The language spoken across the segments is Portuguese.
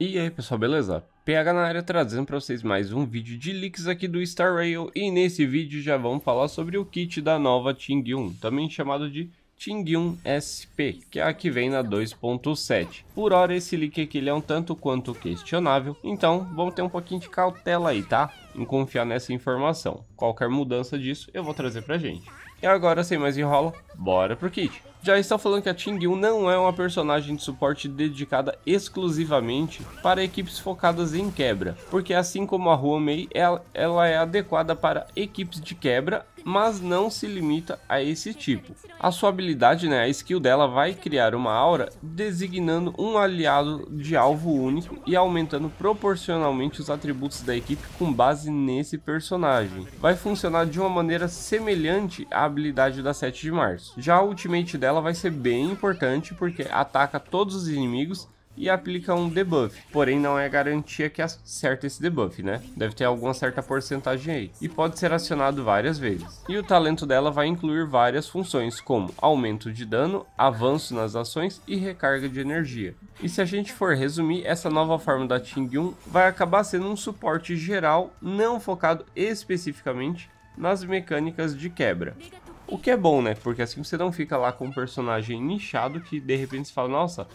E aí pessoal, beleza? PH na área trazendo para vocês mais um vídeo de leaks aqui do Star Rail e nesse vídeo já vamos falar sobre o kit da nova Ting 1, também chamado de Tingyun SP, que é a que vem na 2.7. Por hora esse leak aqui ele é um tanto quanto questionável, então vamos ter um pouquinho de cautela aí, tá? Em confiar nessa informação. Qualquer mudança disso eu vou trazer pra gente. E agora, sem mais enrola, bora pro kit. Já está falando que a Tingyun não é uma personagem de suporte dedicada exclusivamente para equipes focadas em quebra, porque assim como a Huamei, ela, ela é adequada para equipes de quebra mas não se limita a esse tipo. A sua habilidade, né, a skill dela vai criar uma aura designando um aliado de alvo único e aumentando proporcionalmente os atributos da equipe com base nesse personagem. Vai funcionar de uma maneira semelhante à habilidade da 7 de março. Já a ultimate dela vai ser bem importante porque ataca todos os inimigos e aplica um debuff. Porém, não é garantia que acerta esse debuff, né? Deve ter alguma certa porcentagem aí. E pode ser acionado várias vezes. E o talento dela vai incluir várias funções, como aumento de dano, avanço nas ações e recarga de energia. E se a gente for resumir, essa nova forma da Ting Yun vai acabar sendo um suporte geral, não focado especificamente nas mecânicas de quebra. O que é bom, né? Porque assim você não fica lá com um personagem nichado que de repente você fala, nossa,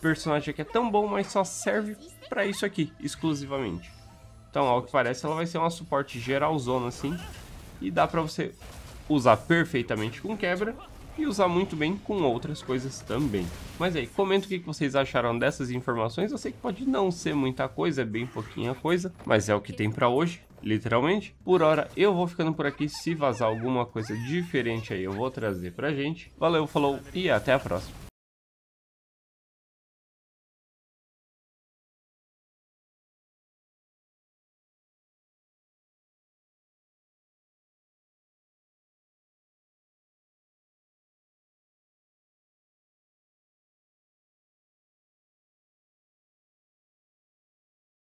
personagem que é tão bom, mas só serve para isso aqui, exclusivamente. Então, ao que parece, ela vai ser uma suporte geralzona, assim. E dá pra você usar perfeitamente com quebra e usar muito bem com outras coisas também. Mas aí, comenta o que vocês acharam dessas informações. Eu sei que pode não ser muita coisa, é bem pouquinha coisa, mas é o que tem para hoje, literalmente. Por hora, eu vou ficando por aqui. Se vazar alguma coisa diferente aí, eu vou trazer pra gente. Valeu, falou e até a próxima.